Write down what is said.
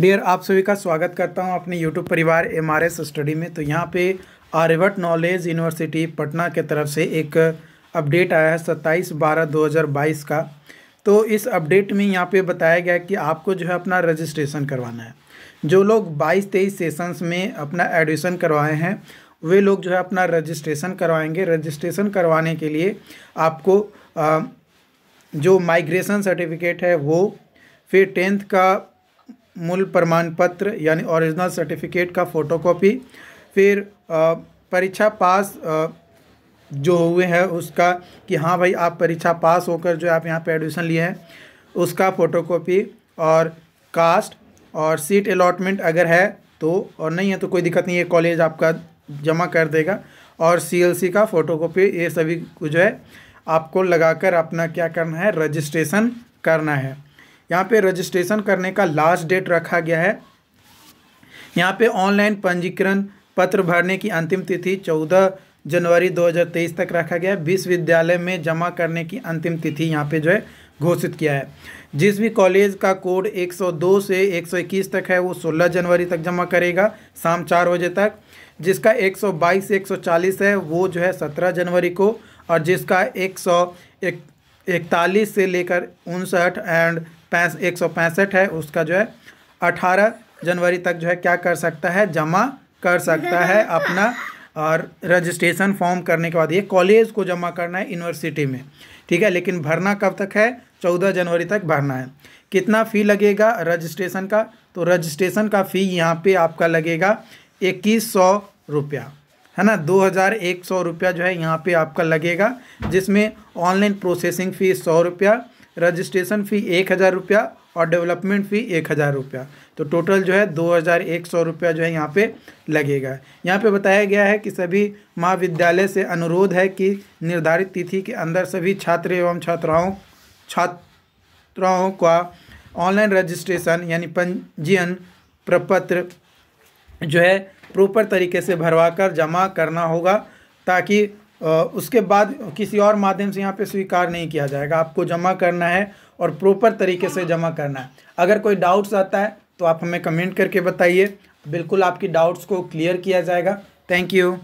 dear आप सभी का स्वागत करता हूं अपने यूट्यूब परिवार एम आर एस स्टडी में तो यहां पे आर्यवर्ट नॉलेज यूनिवर्सिटी पटना के तरफ से एक अपडेट आया है सत्ताईस बारह दो हज़ार बाईस का तो इस अपडेट में यहाँ पे बताया गया कि आपको जो है अपना रजिस्ट्रेशन करवाना है जो लोग बाईस तेईस सेशंस में अपना एडमिशन करवाए हैं वे लोग जो है अपना रजिस्ट्रेशन करवाएंगे रजिस्ट्रेशन करवाने के लिए आपको आ, जो माइग्रेशन सर्टिफिकेट है वो फिर टेंथ का मूल प्रमाण पत्र यानी ओरिजिनल सर्टिफिकेट का फ़ोटोकॉपी फिर परीक्षा पास जो हुए हैं उसका कि हाँ भाई आप परीक्षा पास होकर जो आप यहाँ पे एडमिशन लिए हैं उसका फ़ोटोकॉपी और कास्ट और सीट अलॉटमेंट अगर है तो और नहीं है तो कोई दिक्कत नहीं है कॉलेज आपका जमा कर देगा और सीएलसी का फ़ोटोकॉपी ये सभी जो है आपको लगाकर अपना क्या करना है रजिस्ट्रेशन करना है यहाँ पे रजिस्ट्रेशन करने का लास्ट डेट रखा गया है यहाँ पे ऑनलाइन पंजीकरण पत्र भरने की अंतिम तिथि चौदह जनवरी 2023 तक रखा गया है विश्वविद्यालय में जमा करने की अंतिम तिथि यहाँ पे जो है घोषित किया है जिस भी कॉलेज का कोड 102 से 121 तक है वो 16 जनवरी तक जमा करेगा शाम चार बजे तक जिसका 122 से 140 है वो जो है 17 जनवरी को और जिसका एक सौ इकतालीस से लेकर उनसठ एंड पैंस एक सौ पैंसठ है उसका जो है अठारह जनवरी तक जो है क्या कर सकता है जमा कर सकता है अपना और रजिस्ट्रेशन फॉर्म करने के बाद ये कॉलेज को जमा करना है यूनिवर्सिटी में ठीक है लेकिन भरना कब तक है चौदह जनवरी तक भरना है कितना फ़ी लगेगा रजिस्ट्रेशन का तो रजिस्ट्रेशन का फ़ी यहाँ पे आपका लगेगा इक्कीस सौ रुपया है ना दो हज़ार एक सौ रुपया जो है यहाँ पे आपका लगेगा जिसमें ऑनलाइन प्रोसेसिंग फ़ी सौ रुपया रजिस्ट्रेशन फ़ी एक हज़ार रुपया और डेवलपमेंट फ़ी एक हज़ार रुपया तो टोटल जो है दो हज़ार एक सौ रुपया जो है यहाँ पे लगेगा यहाँ पे बताया गया है कि सभी महाविद्यालय से अनुरोध है कि निर्धारित तिथि के अंदर सभी छात्र एवं छात्राओं छात्राओं का ऑनलाइन रजिस्ट्रेशन यानी पंजीयन प्रपत्र जो है प्रॉपर तरीके से भरवा कर जमा करना होगा ताकि उसके बाद किसी और माध्यम से यहाँ पे स्वीकार नहीं किया जाएगा आपको जमा करना है और प्रॉपर तरीके से जमा करना है अगर कोई डाउट्स आता है तो आप हमें कमेंट करके बताइए बिल्कुल आपकी डाउट्स को क्लियर किया जाएगा थैंक यू